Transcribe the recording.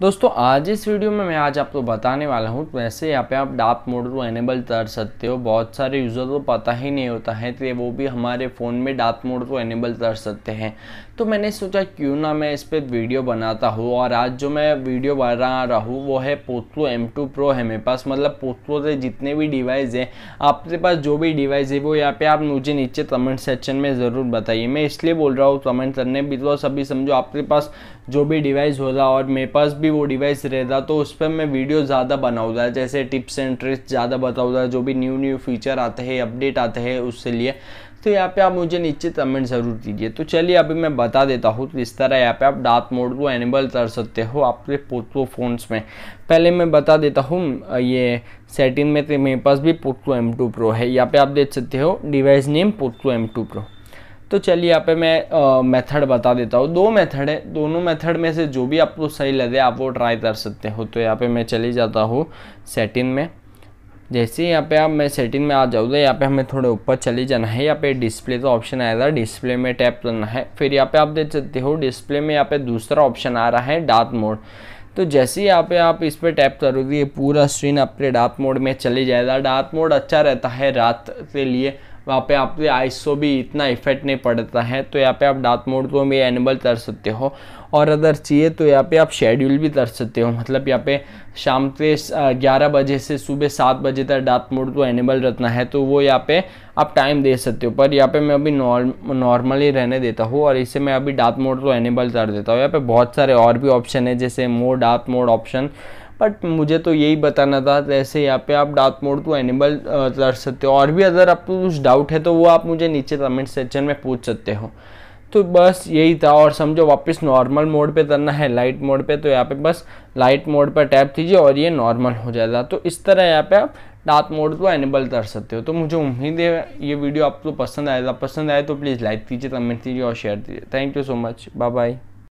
दोस्तों आज इस वीडियो में मैं आज आपको बताने वाला हूँ वैसे यहाँ पे आप डाप मोड को एनेबल कर सकते हो बहुत सारे यूज़र को पता ही नहीं होता है तो वो भी हमारे फ़ोन में डाप मोड को एनेबल कर सकते हैं तो मैंने सोचा क्यों ना मैं इस पर वीडियो बनाता हूँ और आज जो मैं वीडियो बना रहा हूँ वो है पोतलो एम टू प्रो है मेरे पास मतलब पोतलो से जितने भी डिवाइस हैं आपके पास जो भी डिवाइस है वो यहाँ पर आप मुझे नीचे कमेंट सेक्शन में ज़रूर बताइए मैं इसलिए बोल रहा हूँ कमेंट करने भी तो सभी समझो आपके पास जो भी डिवाइस होगा और मेरे पास भी भी वो डिवाइस रहता तो उस पर मैं वीडियो ज़्यादा बनाऊँगा जैसे टिप्स एंड ट्रिक्स ज़्यादा बताऊँगा जो भी न्यू न्यू फीचर आते हैं अपडेट आते हैं उससे लिए तो यहाँ पे आप मुझे नीचे कमेंट ज़रूर दीजिए तो चलिए अभी मैं बता देता हूँ तो इस तरह यहाँ पे आप डार्क मोड को एनेबल कर सकते हो आपके पोटो फ़ोन्स में पहले मैं बता देता हूँ ये सेटिंग में तो मेरे पास भी पोटो एम टू प्रो है यहाँ पे आप देख सकते हो device name Poco M two pro तो चलिए यहाँ पे मैं मेथड बता देता हूँ दो मेथड है दोनों मेथड में से जो भी आपको सही लगे आप वो ट्राई कर सकते हो तो यहाँ पे मैं चले जाता हूँ सेटिंग में जैसे ही यहाँ पे आप मैं सेटिंग में आ जाऊँगा यहाँ पे हमें थोड़े ऊपर चले जाना है यहाँ पे डिस्प्ले का ऑप्शन आएगा डिस्प्ले में टैप करना है फिर यहाँ पे आप देख सकते हो डिस्प्ले में यहाँ पे दूसरा ऑप्शन आ रहा है डार्क मोड तो जैसे ही यहाँ पे आप इस पर टैप करोगे ये पूरा स्क्रीन आपके डार्क मोड में चले जाएगा डार्क मोड अच्छा रहता है रात के लिए वहाँ पे आपके आइस सो भी इतना इफेक्ट नहीं पड़ता है तो यहाँ पे आप डार्क मोड को भी एनेबल कर सकते हो और अगर चाहिए तो यहाँ पे आप शेड्यूल भी कर सकते हो मतलब यहाँ पे शाम के ग्यारह बजे से सुबह सात बजे तक डार्क मोड को एनेबल रखना है तो वो यहाँ पे आप टाइम दे सकते हो पर यहाँ पे मैं अभी नॉर्मली रहने देता हूँ और इसे मैं अभी डार्क मोड को एनेबल कर देता हूँ यहाँ पे बहुत सारे और भी ऑप्शन है जैसे more dark mode option but मुझे तो यही बताना था जैसे यहाँ पे आप डार्क मोड टू एनिमल कर सकते हो और भी अगर आपको कुछ डाउट है तो वो आप मुझे नीचे कमेंट सेक्शन में पूछ सकते हो तो बस यही था और समझो वापस नॉर्मल मोड पे करना है लाइट मोड पे तो यहाँ पे बस लाइट मोड पर टैप कीजिए और ये नॉर्मल हो जाएगा तो इस तरह यहाँ पे आप डार्क मोड को एनेबल कर सकते हो तो मुझे उम्मीद है ये वीडियो आपको पसंद आएगा पसंद आए तो प्लीज़ लाइक कीजिए कमेंट कीजिए और शेयर कीजिए thank you so much bye bye